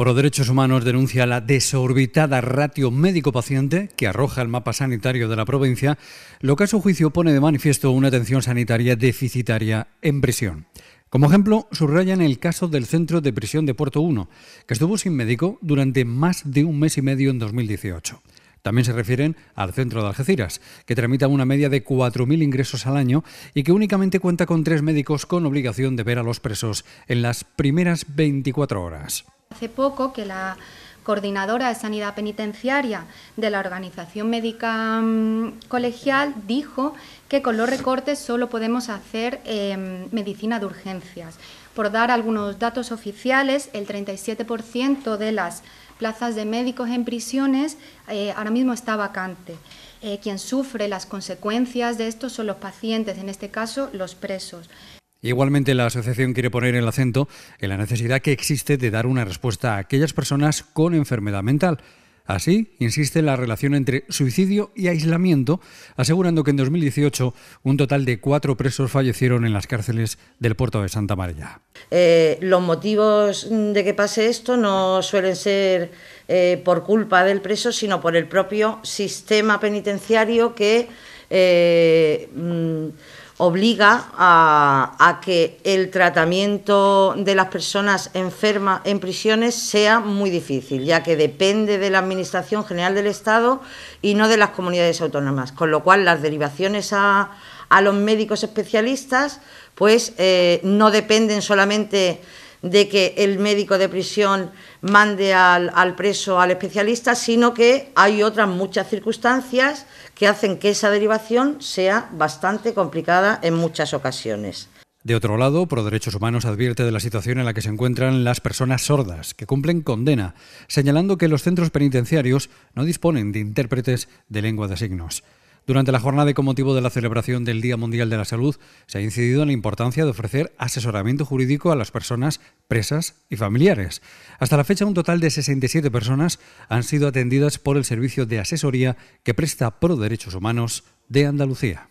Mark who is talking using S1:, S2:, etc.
S1: por Derechos Humanos denuncia la desorbitada ratio médico-paciente que arroja el mapa sanitario de la provincia, lo que a su juicio pone de manifiesto una atención sanitaria deficitaria en prisión. Como ejemplo, subrayan el caso del centro de prisión de Puerto 1, que estuvo sin médico durante más de un mes y medio en 2018. También se refieren al centro de Algeciras, que tramita una media de 4.000 ingresos al año y que únicamente cuenta con tres médicos con obligación de ver a los presos en las primeras 24 horas
S2: hace poco que la coordinadora de sanidad penitenciaria de la Organización Médica mm, Colegial dijo que con los recortes solo podemos hacer em, medicina de urgencias. Por dar algunos datos oficiales, el 37% de las plazas de médicos en prisiones eh, ahora mismo está vacante. Eh, quien sufre las consecuencias de esto son los pacientes, en este caso los presos.
S1: Igualmente, la asociación quiere poner el acento en la necesidad que existe de dar una respuesta a aquellas personas con enfermedad mental. Así, insiste la relación entre suicidio y aislamiento, asegurando que en 2018 un total de cuatro presos fallecieron en las cárceles del puerto de Santa María.
S3: Eh, los motivos de que pase esto no suelen ser eh, por culpa del preso, sino por el propio sistema penitenciario que... Eh, mm, obliga a, que el tratamiento de las personas enfermas en prisiones sea muy difícil, ya que depende de la Administración General del Estado y no de las comunidades autónomas, con lo cual las derivaciones a, los médicos especialistas pues eh, no dependen solamente de que el médico de prisión mande al, preso al especialista, sino que hay otras muchas circunstancias que hacen que esa derivación sea bastante complicada en muchas ocasiones.
S1: De otro lado, Proderechos Humanos advierte de la situación en la que se encuentran las personas sordas que cumplen condena, señalando que los centros penitenciarios no disponen de intérpretes de lengua de signos. Durante la jornada y con motivo de la celebración del Día Mundial de la Salud, se ha incidido en la importancia de ofrecer asesoramiento jurídico a las personas presas y familiares. Hasta la fecha, un total de 67 personas han sido atendidas por el servicio de asesoría que presta Pro Derechos Humanos de Andalucía.